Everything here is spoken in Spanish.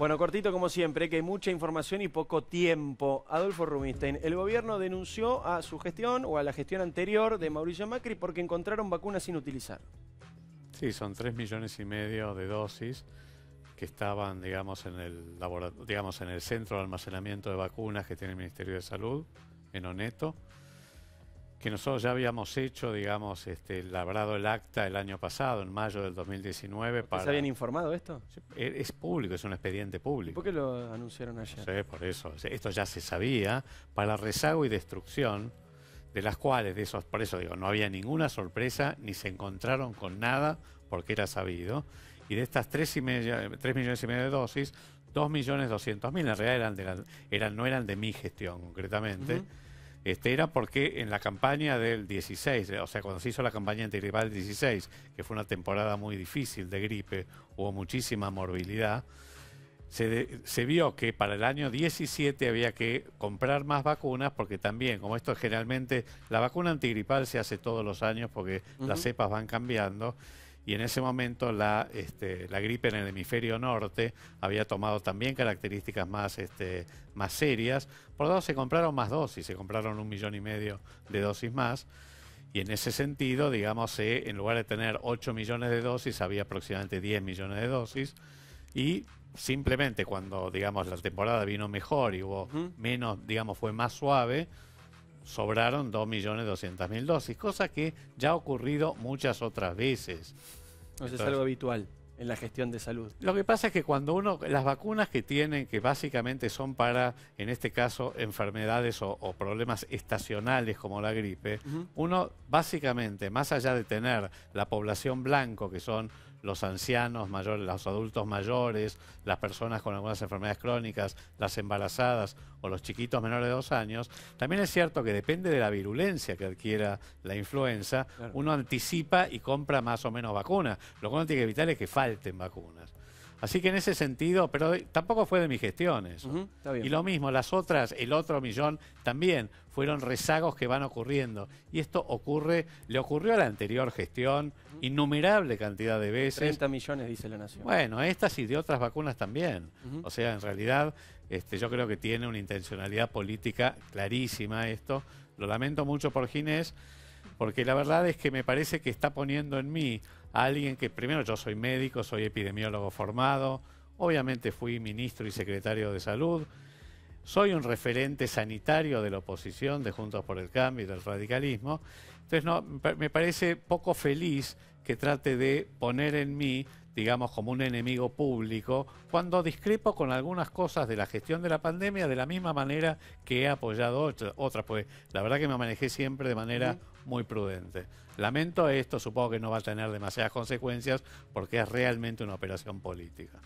Bueno, cortito como siempre, que hay mucha información y poco tiempo. Adolfo Rubinstein, el gobierno denunció a su gestión o a la gestión anterior de Mauricio Macri porque encontraron vacunas sin utilizar. Sí, son 3 millones y medio de dosis que estaban, digamos, en el digamos, en el centro de almacenamiento de vacunas que tiene el Ministerio de Salud, en Oneto que nosotros ya habíamos hecho, digamos, este, labrado el acta el año pasado, en mayo del 2019. Para... ¿Se habían informado esto? E, es, público, es un expediente público. ¿Por qué lo anunciaron ayer? Sí, por eso. Esto ya se sabía, para rezago y destrucción, de las cuales, de esos eso digo, no había ninguna sorpresa, ni se encontraron con nada, porque era sabido. Y de estas 3, millones y medio de dosis, dos millones 200 mil, en realidad eran de eran, no eran de mi gestión concretamente este, era porque en la campaña del 16, eh, o sea, cuando se hizo la campaña antigripal del 16, que fue una temporada muy difícil de gripe, hubo muchísima morbilidad, se, vio que para el año 17 había que comprar más vacunas, porque también, como esto generalmente, la vacuna antigripal se hace todos los años porque las cepas van cambiando y en ese momento la, este, la gripe en el hemisferio norte había tomado también características más, este, más serias. Por lo tanto, se compraron más dosis, se compraron un millón y medio de dosis más. Y en ese sentido, digamos, en lugar de tener 8 millones de dosis, había aproximadamente 10 millones de dosis. Y simplemente cuando, digamos, la temporada vino mejor y hubo menos, digamos, fue más suave, sobraron 2.200.000 dosis, cosa que ya ha ocurrido muchas otras veces. No es algo habitual en la gestión de salud. Lo que pasa es que cuando uno, las vacunas que tienen, que básicamente son para, en este caso, enfermedades o, problemas estacionales como la gripe, uno básicamente, más allá de tener la población blanco, que son los ancianos mayores, los adultos mayores, las personas con algunas enfermedades crónicas, las embarazadas o los chiquitos menores de dos años, también es cierto que depende de la virulencia que adquiera la influenza, uno anticipa y compra más o menos vacunas. Lo que uno tiene que evitar es que falten vacunas. Así que en ese sentido, pero tampoco fue de mis gestiones y lo mismo, las otras, el otro millón, también fueron rezagos que van ocurriendo. Y esto ocurre, le ocurrió a la anterior gestión innumerable cantidad de veces. 30 millones, dice la Nación. Bueno, estas y de otras vacunas también. O sea, en realidad, este, yo creo que tiene una intencionalidad política clarísima esto. Lo lamento mucho por Ginés, porque la verdad es que me parece que está poniendo en mí alguien que primero yo soy médico, soy epidemiólogo formado, obviamente fui ministro y secretario de salud, soy un referente sanitario de la oposición, de Juntos por el Cambio y del radicalismo. Entonces, me parece poco feliz que trate de poner en mí digamos, como un enemigo público, cuando discrepo con algunas cosas de la gestión de la pandemia de la misma manera que he apoyado otras, pues la verdad que me manejé siempre de manera muy prudente. Lamento esto, supongo que no va a tener demasiadas consecuencias porque es realmente una operación política.